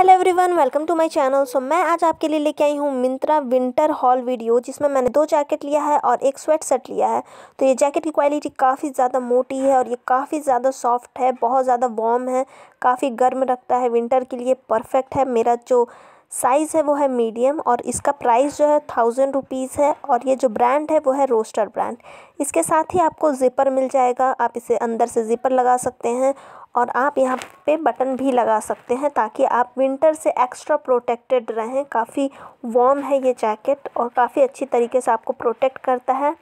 hello everyone welcome to my channel so मैं आज आपके लिए लेके आई हूँ मिंत्रा विंटर हॉल वीडियो जिसमें मैंने दो जैकेट लिया है और एक स्वेट सेट लिया है तो ये जैकेट की क्वालिटी काफ़ी ज़्यादा मोटी है और ये काफ़ी ज़्यादा सॉफ्ट है बहुत ज़्यादा वार्म है काफ़ी गर्म रखता है विंटर के लिए परफेक्ट है मेरा जो साइज़ है वो है मीडियम और इसका प्राइस जो है थाउजेंड रुपीज़ है और ये जो ब्रांड है वो है रोस्टर ब्रांड इसके साथ ही आपको ज़िपर मिल जाएगा आप इसे अंदर से ज़िपर लगा सकते हैं और आप यहाँ पे बटन भी लगा सकते हैं ताकि आप विंटर से एक्स्ट्रा प्रोटेक्टेड रहें काफ़ी वार्म है ये जैकेट और काफ़ी अच्छी तरीके से आपको प्रोटेक्ट करता है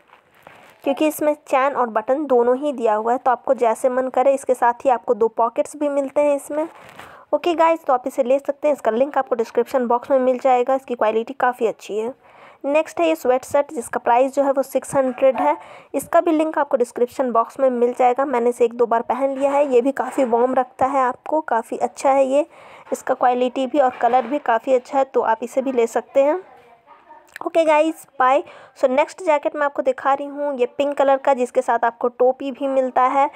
क्योंकि इसमें चैन और बटन दोनों ही दिया हुआ है तो आपको जैसे मन करे इसके साथ ही आपको दो पॉकेट्स भी मिलते हैं इसमें ओके गाइस तो आप इसे ले सकते हैं इसका लिंक आपको डिस्क्रिप्शन बॉक्स में मिल जाएगा इसकी क्वालिटी काफ़ी अच्छी है नेक्स्ट है ये स्वेट सेट जिसका प्राइस जो है वो सिक्स हंड्रेड है इसका भी लिंक आपको डिस्क्रिप्शन बॉक्स में मिल जाएगा मैंने इसे एक दो बार पहन लिया है ये भी काफ़ी वॉम रखता है आपको काफ़ी अच्छा है ये इसका क्वालिटी भी और कलर भी काफ़ी अच्छा है तो आप इसे भी ले सकते हैं okay guys bye so next jacket मैं आपको दिखा रही हूँ ये पिंक कलर का जिसके साथ आपको टोपी भी मिलता है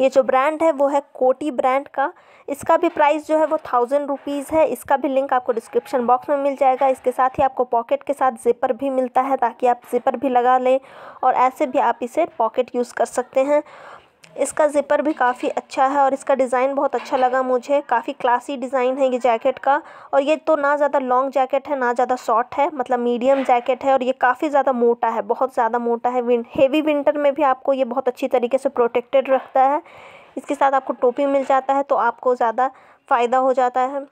ये जो ब्रांड है वो है कोटी ब्रांड का इसका भी प्राइस जो है वो थाउजेंड रुपीज़ है इसका भी लिंक आपको डिस्क्रिप्शन बॉक्स में मिल जाएगा इसके साथ ही आपको पॉकेट के साथ जिपर भी मिलता है ताकि आप जिपर भी लगा लें और ऐसे भी आप इसे पॉकेट यूज़ कर सकते हैं इसका ज़िपर भी काफ़ी अच्छा है और इसका डिज़ाइन बहुत अच्छा लगा मुझे काफ़ी क्लासी डिज़ाइन है ये जैकेट का और ये तो ना ज़्यादा लॉन्ग जैकेट है ना ज़्यादा शॉर्ट है मतलब मीडियम जैकेट है और ये काफ़ी ज़्यादा मोटा है बहुत ज़्यादा मोटा है विन, हेवी विंटर में भी आपको ये बहुत अच्छी तरीके से प्रोटेक्टेड रखता है इसके साथ आपको टोपी मिल जाता है तो आपको ज़्यादा फ़ायदा हो जाता है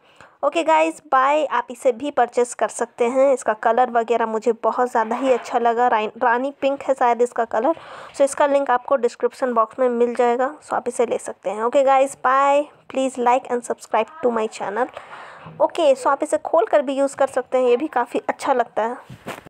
ओके गाइस बाय आप इसे भी परचेस कर सकते हैं इसका कलर वगैरह मुझे बहुत ज़्यादा ही अच्छा लगा रानी पिंक है शायद इसका कलर सो इसका लिंक आपको डिस्क्रिप्शन बॉक्स में मिल जाएगा सो आप इसे ले सकते हैं okay guys bye please like and subscribe to my channel okay so आप इसे खोल कर भी यूज़ कर सकते हैं ये भी काफ़ी अच्छा लगता है